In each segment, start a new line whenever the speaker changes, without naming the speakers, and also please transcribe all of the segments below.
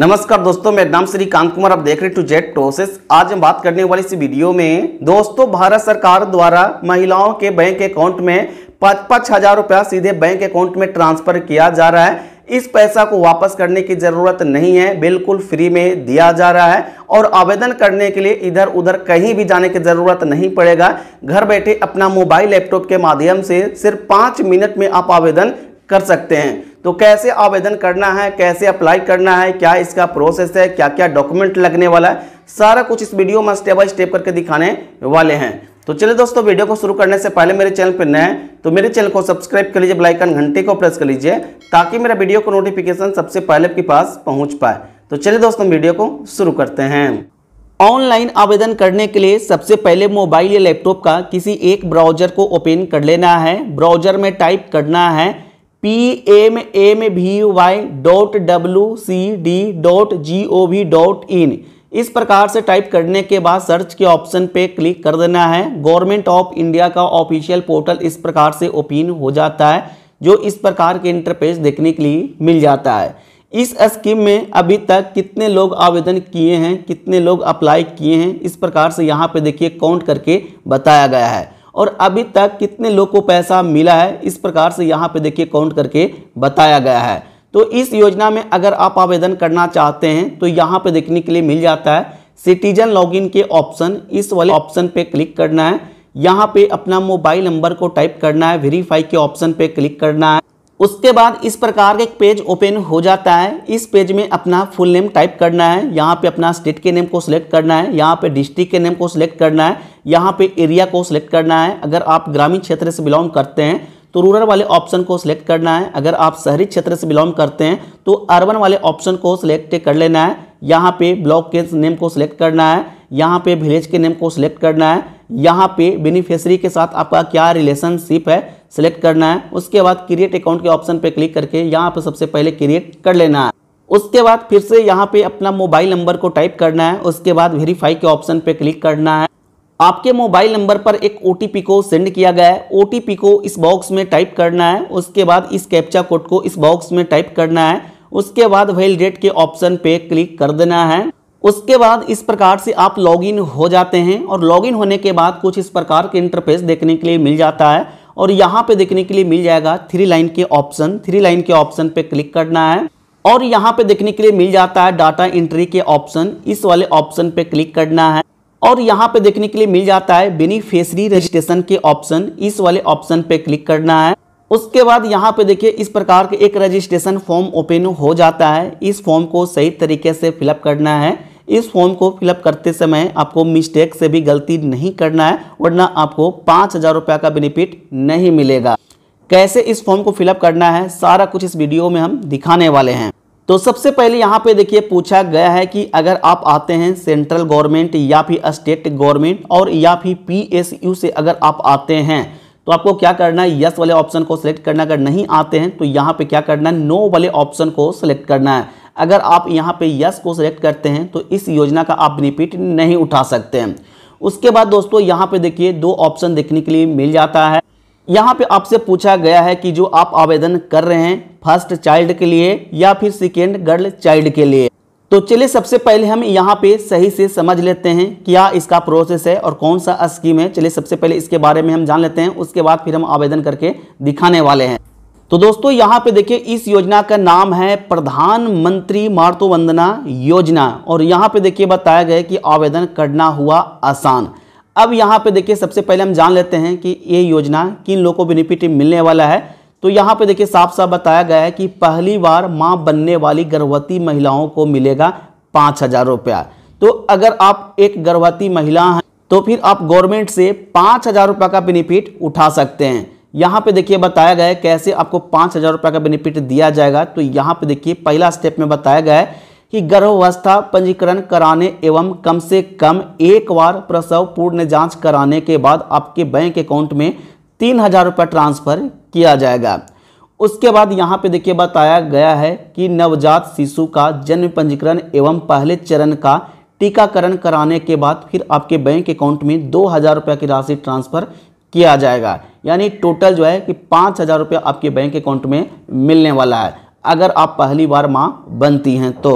नमस्कार दोस्तों मेरा नाम श्री कांत कुमार आप देख रहे टू जेट प्रोसेस आज हम बात करने वाले इस वीडियो में दोस्तों भारत सरकार द्वारा महिलाओं के बैंक अकाउंट में पाँच पाँच हजार रुपया सीधे बैंक अकाउंट में ट्रांसफर किया जा रहा है इस पैसा को वापस करने की ज़रूरत नहीं है बिल्कुल फ्री में दिया जा रहा है और आवेदन करने के लिए इधर उधर कहीं भी जाने की ज़रूरत नहीं पड़ेगा घर बैठे अपना मोबाइल लैपटॉप के माध्यम से सिर्फ पाँच मिनट में आप आवेदन कर सकते हैं तो कैसे आवेदन करना है कैसे अप्लाई करना है क्या इसका प्रोसेस है क्या क्या डॉक्यूमेंट लगने वाला है सारा कुछ इस वीडियो में स्टेप बाय स्टेप करके दिखाने वाले हैं तो चलिए दोस्तों वीडियो को शुरू करने से पहले मेरे चैनल पर नए हैं तो मेरे चैनल को सब्सक्राइब कर लीजिए ब्लाइकन घंटे को प्रेस कर लीजिए ताकि मेरा वीडियो को नोटिफिकेशन सबसे पहले आपके पास पहुंच पाए तो चलिए दोस्तों वीडियो को शुरू करते हैं ऑनलाइन आवेदन करने के लिए सबसे पहले मोबाइल या लैपटॉप का किसी एक ब्राउजर को ओपन कर लेना है ब्राउजर में टाइप करना है P M M V Y dot W C D dot G O V dot in इस प्रकार से टाइप करने के बाद सर्च के ऑप्शन पे क्लिक कर देना है गवर्नमेंट ऑफ इंडिया का ऑफिशियल पोर्टल इस प्रकार से ओपन हो जाता है जो इस प्रकार के इंटरफेस देखने के लिए मिल जाता है इस स्कीम में अभी तक कितने लोग आवेदन किए हैं कितने लोग अप्लाई किए हैं इस प्रकार से यहाँ पे देखिए काउंट करके बताया गया है और अभी तक कितने लोग को पैसा मिला है इस प्रकार से यहाँ पे देखिए काउंट करके बताया गया है तो इस योजना में अगर आप आवेदन करना चाहते हैं तो यहाँ पे देखने के लिए मिल जाता है सिटीजन लॉगिन के ऑप्शन इस वाले ऑप्शन पे क्लिक करना है यहाँ पे अपना मोबाइल नंबर को टाइप करना है वेरीफाई के ऑप्शन पे क्लिक करना है उसके बाद इस प्रकार का एक पेज ओपन हो जाता है इस पेज में अपना फुल नेम टाइप करना है यहाँ पे अपना स्टेट के नेम को सिलेक्ट करना है यहाँ पे डिस्ट्रिक्ट के नेम को सिलेक्ट करना है यहाँ पे एरिया को सिलेक्ट करना है अगर आप ग्रामीण क्षेत्र से बिलोंग करते हैं तो रूरल वाले ऑप्शन को सिलेक्ट करना है अगर आप शहरी क्षेत्र से बिलोंग करते हैं तो अर्बन वाले ऑप्शन को सिलेक्ट कर लेना है यहाँ पे ब्लॉक के नेम को सिलेक्ट करना है यहाँ पे विलेज के नेम को सिलेक्ट करना है यहाँ पे बेनिफिशरी के साथ आपका क्या रिलेशनशिप है सिलेक्ट करना है उसके बाद क्रिएट अकाउंट के ऑप्शन पे क्लिक करके यहाँ पे सबसे पहले क्रिएट कर लेना है उसके बाद फिर से यहाँ पे अपना मोबाइल नंबर को टाइप करना है उसके बाद वेरीफाई के ऑप्शन पे क्लिक करना है आपके मोबाइल नंबर पर एक ओ को सेंड किया गया है ओ को इस बॉक्स में टाइप करना है उसके बाद इस कैप्चा कोड को इस बॉक्स में टाइप करना है उसके बाद डेट के ऑप्शन पे क्लिक कर देना है उसके बाद इस प्रकार से आप लॉगिन हो जाते हैं और लॉगिन होने के बाद कुछ इस प्रकार के इंटरफेस देखने के लिए मिल जाता है और यहाँ पे देखने के लिए मिल जाएगा थ्री लाइन के ऑप्शन थ्री लाइन के ऑप्शन पे क्लिक करना है और यहाँ पे देखने के लिए मिल जाता है डाटा एंट्री के ऑप्शन इस वाले ऑप्शन पे क्लिक करना है और यहाँ पे देखने के लिए मिल जाता है बेनिफिशरी रजिस्ट्रेशन के ऑप्शन इस वाले ऑप्शन पे क्लिक करना है उसके बाद यहाँ पे देखिए इस प्रकार के एक रजिस्ट्रेशन फॉर्म ओपन हो जाता है इस फॉर्म को सही तरीके से फिलअप करना है इस फॉर्म को फिलअप करते समय आपको मिस्टेक से भी गलती नहीं करना है वरना आपको पाँच हज़ार रुपया का बेनिफिट नहीं मिलेगा कैसे इस फॉर्म को फिलअप करना है सारा कुछ इस वीडियो में हम दिखाने वाले हैं तो सबसे पहले यहाँ पे देखिए पूछा गया है कि अगर आप आते हैं सेंट्रल गवर्नमेंट या फिर स्टेट गवर्नमेंट और या फिर पीएसयू से अगर आप आते हैं तो आपको क्या करना है यस वाले ऑप्शन को सिलेक्ट करना अगर नहीं आते हैं तो यहाँ पे क्या करना है नो वाले ऑप्शन को सिलेक्ट करना है अगर आप यहाँ पे यस को सिलेक्ट करते हैं तो इस योजना का आप बेनिफिट नहीं उठा सकते हैं उसके बाद दोस्तों यहाँ पे देखिए दो ऑप्शन देखने के लिए मिल जाता है यहाँ पे आपसे पूछा गया है कि जो आप आवेदन कर रहे हैं फर्स्ट चाइल्ड के लिए या फिर सेकेंड गर्ल चाइल्ड के लिए तो चलिए सबसे पहले हम यहाँ पे सही से समझ लेते हैं क्या इसका प्रोसेस है और कौन सा स्कीम है चलिए सबसे पहले इसके बारे में हम जान लेते हैं उसके बाद फिर हम आवेदन करके दिखाने वाले हैं तो दोस्तों यहाँ पे देखिए इस योजना का नाम है प्रधानमंत्री मातृ वंदना योजना और यहाँ पे देखिए बताया गया कि आवेदन करना हुआ आसान अब यहाँ पे देखिए सबसे पहले हम जान लेते हैं कि ये योजना किन लोगों को बेनिफिट मिलने वाला है तो यहाँ पे देखिए साफ साफ बताया गया है कि पहली बार माँ बनने वाली गर्भवती महिलाओं को मिलेगा पाँच हज़ार रुपया तो अगर आप एक गर्भवती महिला हैं तो फिर आप गवर्नमेंट से पाँच हज़ार का बेनिफिट उठा सकते हैं यहाँ पे देखिए बताया गया है कैसे आपको पाँच हज़ार रुपये का बेनिफिट दिया जाएगा तो यहाँ पे देखिए पहला स्टेप में बताया गया है कि गर्भावस्था पंजीकरण कराने एवं कम से कम एक बार प्रसव पूर्ण जांच कराने के बाद आपके बैंक अकाउंट में तीन हज़ार रुपये ट्रांसफ़र किया जाएगा उसके बाद यहाँ पे देखिए बताया गया है कि नवजात शिशु का जन्म पंजीकरण एवं पहले चरण का टीकाकरण कराने के बाद फिर आपके बैंक अकाउंट में दो हज़ार रुपये की राशि ट्रांसफ़र किया जाएगा यानी टोटल जो है कि पाँच हज़ार रुपये आपके बैंक अकाउंट में मिलने वाला है अगर आप पहली बार माँ बनती हैं तो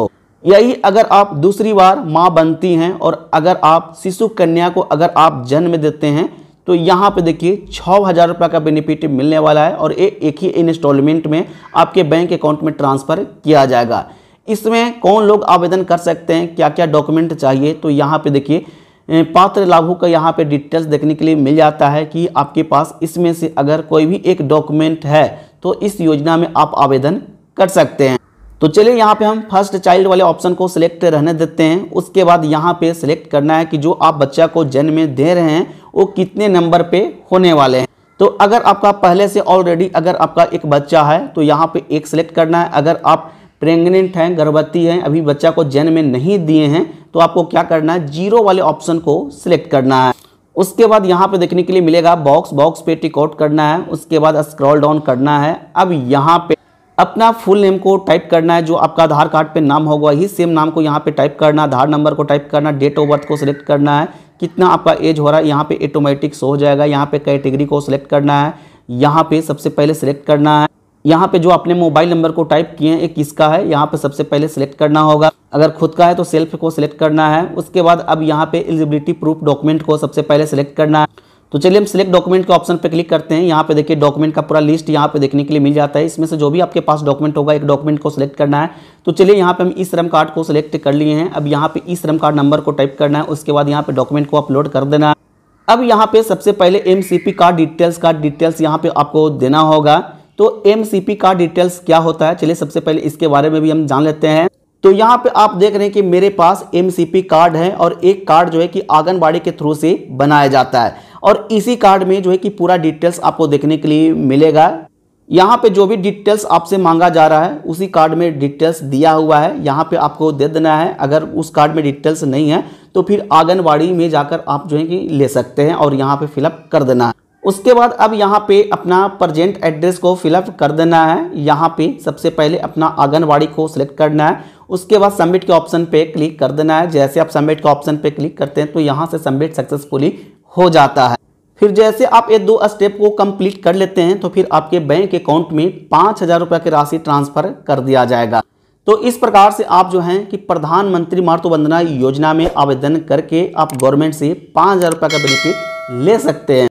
यही अगर आप दूसरी बार माँ बनती हैं और अगर आप शिशु कन्या को अगर आप जन्म देते हैं तो यहाँ पे देखिए छः हज़ार रुपये का बेनिफिट मिलने वाला है और ये एक ही इंस्टॉलमेंट में आपके बैंक अकाउंट में ट्रांसफ़र किया जाएगा इसमें कौन लोग आवेदन कर सकते हैं क्या क्या डॉक्यूमेंट चाहिए तो यहाँ पे देखिए पात्र लाभों का यहाँ पे डिटेल्स देखने के लिए मिल जाता है कि आपके पास इसमें से अगर कोई भी एक डॉक्यूमेंट है तो इस योजना में आप आवेदन कर सकते हैं तो चलिए यहाँ पे हम फर्स्ट चाइल्ड वाले ऑप्शन को सिलेक्ट रहने देते हैं उसके बाद यहाँ पे सिलेक्ट करना है कि जो आप बच्चा को जन्म में दे रहे हैं वो कितने नंबर पे होने वाले हैं तो अगर आपका पहले से ऑलरेडी अगर आपका एक बच्चा है तो यहाँ पे एक सिलेक्ट करना है अगर आप प्रेग्नेंट हैं गर्भवती हैं अभी बच्चा को जन्म में नहीं दिए हैं तो आपको क्या करना है जीरो वाले ऑप्शन को सिलेक्ट करना है उसके बाद यहाँ पे देखने के लिए मिलेगा बॉक्स बॉक्स पे टिकआउट करना है उसके बाद स्क्रॉल डाउन करना है अब यहाँ पे अपना फुल नेम को टाइप करना है जो आपका आधार कार्ड पे नाम होगा ही सेम नाम को यहाँ पे टाइप करना आधार नंबर को टाइप करना डेट ऑफ बर्थ को सिलेक्ट करना है कितना आपका एज हो रहा है यहाँ पे ऑटोमेटिक हो जाएगा यहाँ पे कैटेगरी को सिलेक्ट करना है यहाँ पे सबसे पहले सिलेक्ट करना है यहाँ पे जो आपने मोबाइल नंबर को टाइप किए हैं ये किसका है यहाँ पे सबसे पहले सिलेक्ट करना होगा अगर खुद का है तो सेल्फ को सिलेक्ट करना है उसके बाद अब यहाँ पे एलिजिबिलिटी प्रूफ डॉक्यूमेंट को सबसे पहले सिलेक्ट करना है तो चलिए हम सिलेक्ट डॉक्यूमेंट के ऑप्शन पे क्लिक करते हैं यहाँ पे देखिए डॉक्यूमेंट का पूरा लिस्ट यहाँ पे देखने के लिए मिल जाता है इसमें से जो भी आपके पास डॉक्यूमेंट होगा एक डॉक्यूमेंट को सिलेक्ट करना है तो चलिए यहाँ पे हम ई श्रम कार्ड को सिलेक्ट कर लिए हैं अब यहाँ पे ई श्रम कार्ड नंबर को टाइप करना है उसके बाद यहाँ पे डॉक्यूमेंट को अपलोड कर देना है अब यहाँ पे सबसे पहले M card details card details यहाँ पे आपको देना होगा तो एम का डिटेल्स क्या होता है चलिए सबसे पहले इसके बारे में भी हम जान लेते हैं तो यहाँ पे आप देख रहे हैं कि मेरे पास एम कार्ड है और एक कार्ड जो है कि आंगनबाड़ी के थ्रू से बनाया जाता है और इसी कार्ड में जो है कि पूरा डिटेल्स आपको देखने के लिए मिलेगा यहाँ पे जो भी डिटेल्स आपसे मांगा जा रहा है उसी कार्ड में डिटेल्स दिया हुआ है यहाँ पे आपको दे देना है अगर उस कार्ड में डिटेल्स नहीं है तो फिर आंगनबाड़ी में जाकर आप जो है कि ले सकते हैं और यहाँ पे फिलअप कर देना है उसके बाद अब यहाँ पे अपना प्रजेंट एड्रेस को फिलअप कर देना है यहाँ पे सबसे पहले अपना आंगनबाड़ी को सिलेक्ट करना है उसके बाद सबमिट के ऑप्शन पे क्लिक कर देना है जैसे आप सबमिट के ऑप्शन पे क्लिक करते हैं तो यहाँ से सबमिट सक्सेसफुली हो जाता है फिर जैसे आप ये दो स्टेप को कंप्लीट कर लेते हैं तो फिर आपके बैंक अकाउंट में पाँच हज़ार रुपये की राशि ट्रांसफ़र कर दिया जाएगा तो इस प्रकार से आप जो हैं कि प्रधानमंत्री मातृवंदना योजना में आवेदन करके आप गवर्नमेंट से पाँच हज़ार रुपये का बेनिफिट ले सकते हैं